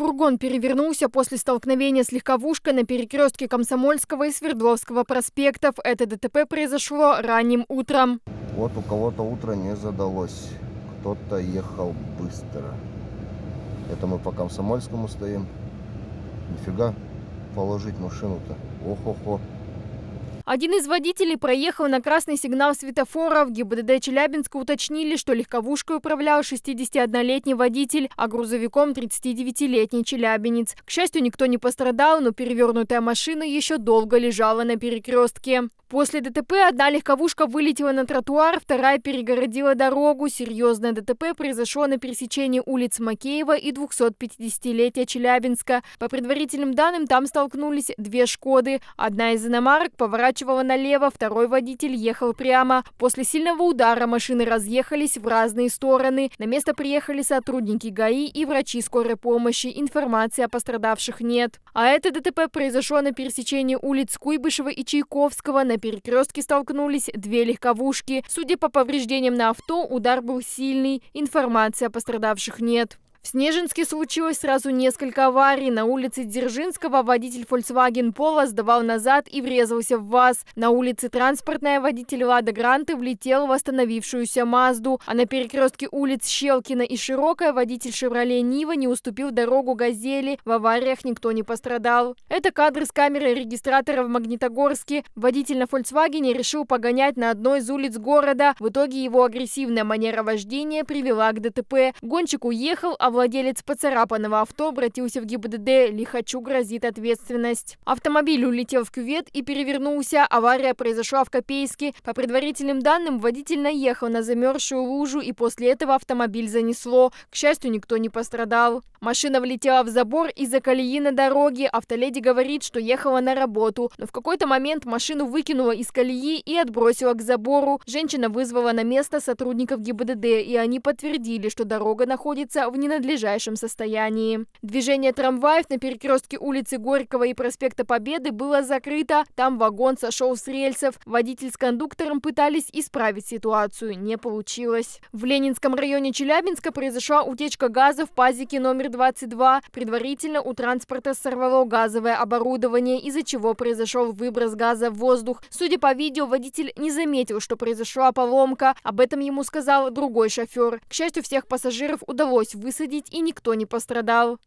Фургон перевернулся после столкновения с легковушкой на перекрестке Комсомольского и Свердловского проспектов. Это ДТП произошло ранним утром. Вот у кого-то утро не задалось. Кто-то ехал быстро. Это мы по Комсомольскому стоим. Нифига положить машину-то. Ох-охо. ох ох, ох один из водителей проехал на красный сигнал светофора. В ГИБДД Челябинска уточнили, что легковушкой управлял 61-летний водитель, а грузовиком 39-летний челябинец. К счастью, никто не пострадал, но перевернутая машина еще долго лежала на перекрестке. После ДТП одна легковушка вылетела на тротуар, вторая перегородила дорогу. Серьезное ДТП произошло на пересечении улиц Макеева и 250-летия Челябинска. По предварительным данным, там столкнулись две «Шкоды». Одна из иномарок поворачивала налево, второй водитель ехал прямо. После сильного удара машины разъехались в разные стороны. На место приехали сотрудники ГАИ и врачи скорой помощи. Информации о пострадавших нет. А это ДТП произошло на пересечении улиц Куйбышева и Чайковского на перекрестке столкнулись две легковушки. Судя по повреждениям на авто, удар был сильный. Информации о пострадавших нет. В Снежинске случилось сразу несколько аварий. На улице Дзержинского водитель Volkswagen Polo сдавал назад и врезался в ВАЗ. На улице Транспортная водитель Лада Гранты влетел в остановившуюся Мазду. А на перекрестке улиц Щелкина и Широкая водитель Шевроле Нива не уступил дорогу Газели. В авариях никто не пострадал. Это кадры с камеры регистратора в Магнитогорске. Водитель на Volkswagen решил погонять на одной из улиц города. В итоге его агрессивная манера вождения привела к ДТП. Гонщик уехал, а владелец поцарапанного авто обратился в ГИБДД. Лихачу грозит ответственность. Автомобиль улетел в кювет и перевернулся. Авария произошла в Копейске. По предварительным данным, водитель наехал на замерзшую лужу и после этого автомобиль занесло. К счастью, никто не пострадал. Машина влетела в забор из-за колеи на дороге. Автоледи говорит, что ехала на работу. Но в какой-то момент машину выкинула из колеи и отбросила к забору. Женщина вызвала на место сотрудников ГИБДД, и они подтвердили, что дорога находится в ненадежном надлежащем состоянии. Движение трамваев на перекрестке улицы Горького и проспекта Победы было закрыто. Там вагон сошел с рельсов. Водитель с кондуктором пытались исправить ситуацию. Не получилось. В Ленинском районе Челябинска произошла утечка газа в пазике номер 22. Предварительно у транспорта сорвало газовое оборудование, из-за чего произошел выброс газа в воздух. Судя по видео, водитель не заметил, что произошла поломка. Об этом ему сказал другой шофер. К счастью, всех пассажиров удалось высадить высадить, и никто не пострадал.